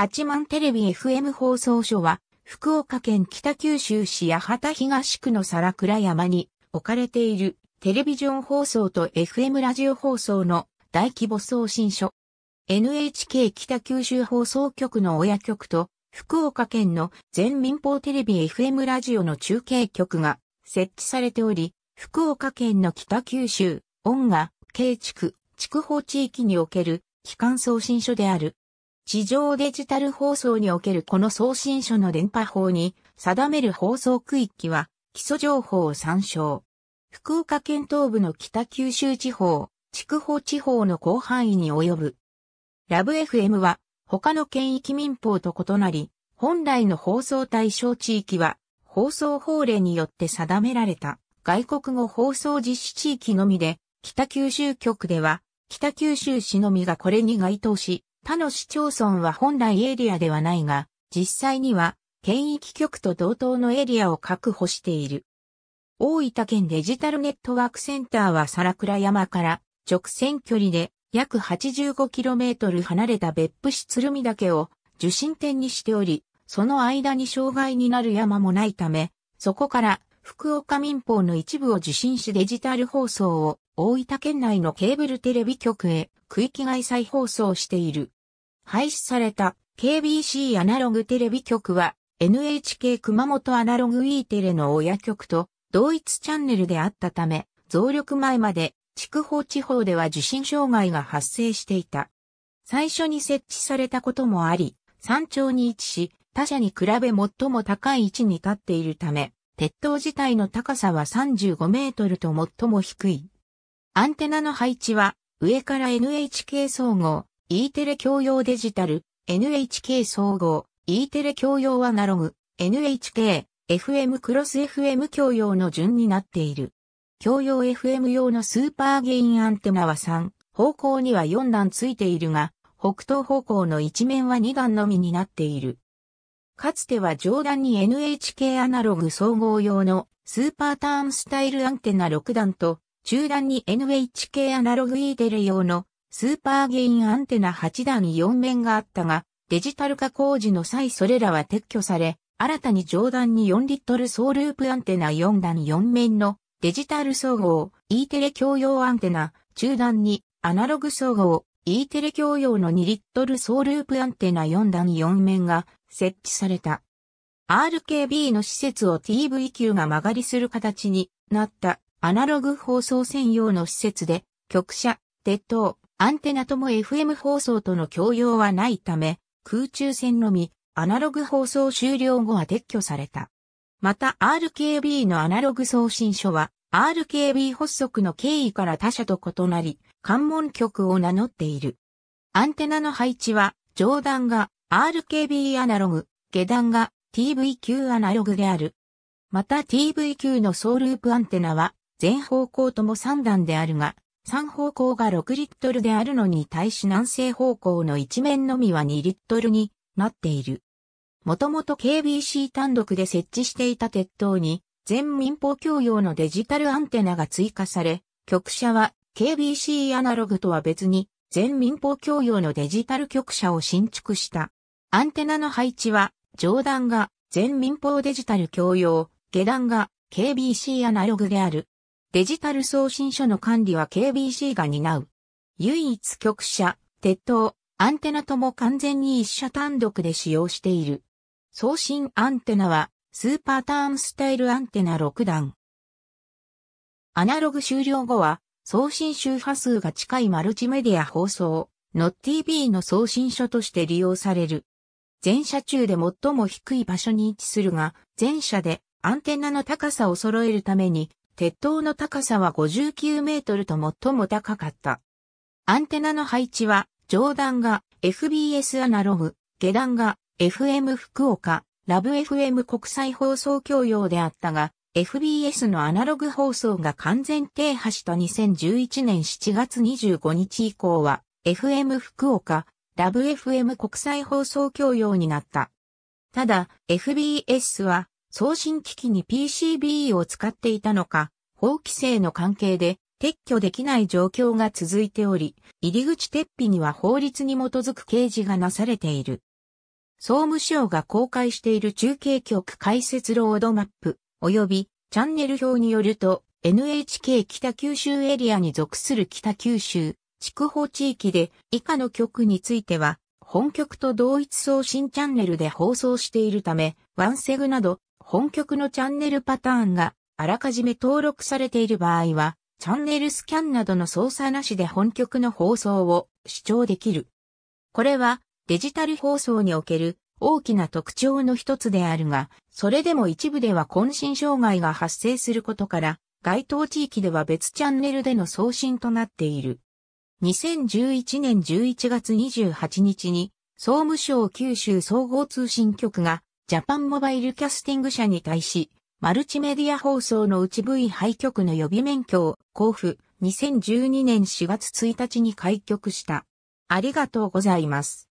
八幡テレビ FM 放送所は、福岡県北九州市八幡東区の皿倉山に置かれているテレビジョン放送と FM ラジオ放送の大規模送信所。NHK 北九州放送局の親局と福岡県の全民放テレビ FM ラジオの中継局が設置されており、福岡県の北九州、恩賀、慶地区、筑豊地域における基幹送信所である。地上デジタル放送におけるこの送信書の電波法に定める放送区域は基礎情報を参照。福岡県東部の北九州地方、筑豊地方の広範囲に及ぶ。ラブ FM は他の県域民法と異なり、本来の放送対象地域は放送法令によって定められた外国語放送実施地域のみで、北九州局では北九州市のみがこれに該当し、他の市町村は本来エリアではないが、実際には県域局と同等のエリアを確保している。大分県デジタルネットワークセンターは皿倉山から直線距離で約 85km 離れた別府市鶴見岳を受信点にしており、その間に障害になる山もないため、そこから福岡民放の一部を受信しデジタル放送を大分県内のケーブルテレビ局へ区域外再放送している。廃止された KBC アナログテレビ局は NHK 熊本アナログ E テレの親局と同一チャンネルであったため、増力前まで筑豊地方では受信障害が発生していた。最初に設置されたこともあり、山頂に位置し、他社に比べ最も高い位置に立っているため、鉄塔自体の高さは35メートルと最も低い。アンテナの配置は、上から NHK 総合、E テレ共用デジタル、NHK 総合、E テレ共用アナログ、NHK、FM クロス FM 共用の順になっている。共用 FM 用のスーパーゲインアンテナは3、方向には4段ついているが、北東方向の一面は2段のみになっている。かつては上段に NHK アナログ総合用のスーパーターンスタイルアンテナ6段と、中段に NHK アナログ E テレ用のスーパーゲインアンテナ8段4面があったが、デジタル化工事の際それらは撤去され、新たに上段に4リットル総ループアンテナ4段4面のデジタル総合 E テレ共用アンテナ、中段にアナログ総合 E テレ共用の2リットル総ループアンテナ4段4面が設置された。RKB の施設を TVQ が曲がりする形になったアナログ放送専用の施設で、局舎、鉄塔、アンテナとも FM 放送との共用はないため、空中戦のみ、アナログ放送終了後は撤去された。また RKB のアナログ送信書は、RKB 発足の経緯から他社と異なり、関門局を名乗っている。アンテナの配置は、上段が RKB アナログ、下段が TVQ アナログである。また TVQ の総ループアンテナは、全方向とも3段であるが、3方向が6リットルであるのに対し南西方向の一面のみは2リットルになっている。もともと KBC 単独で設置していた鉄塔に全民放共用のデジタルアンテナが追加され、局舎は KBC アナログとは別に全民放共用のデジタル局舎を新築した。アンテナの配置は上段が全民放デジタル共用、下段が KBC アナログである。デジタル送信書の管理は KBC が担う。唯一局舎、鉄塔、アンテナとも完全に一社単独で使用している。送信アンテナは、スーパーターンスタイルアンテナ6段。アナログ終了後は、送信周波数が近いマルチメディア放送、NotTV の送信書として利用される。全社中で最も低い場所に位置するが、全社でアンテナの高さを揃えるために鉄塔の高さは59メートルと最も高かった。アンテナの配置は、上段が FBS アナログ、下段が FM 福岡、ラブ FM 国際放送協用であったが、FBS のアナログ放送が完全停波した2011年7月25日以降は、FM 福岡、ラブ FM 国際放送協用になった。ただ、FBS は送信機器に PCB を使っていたのか、法規制の関係で撤去できない状況が続いており、入り口撤避には法律に基づく掲示がなされている。総務省が公開している中継局解説ロードマップ、及びチャンネル表によると、NHK 北九州エリアに属する北九州、筑豊地域で以下の局については、本局と同一送信チャンネルで放送しているため、ワンセグなど本局のチャンネルパターンがあらかじめ登録されている場合は、チャンネルスキャンなどの操作なしで本局の放送を視聴できる。これはデジタル放送における大きな特徴の一つであるが、それでも一部では渾身障害が発生することから、該当地域では別チャンネルでの送信となっている。2011年11月28日に、総務省九州総合通信局がジャパンモバイルキャスティング社に対し、マルチメディア放送の内 V 廃局の予備免許を交付2012年4月1日に開局した。ありがとうございます。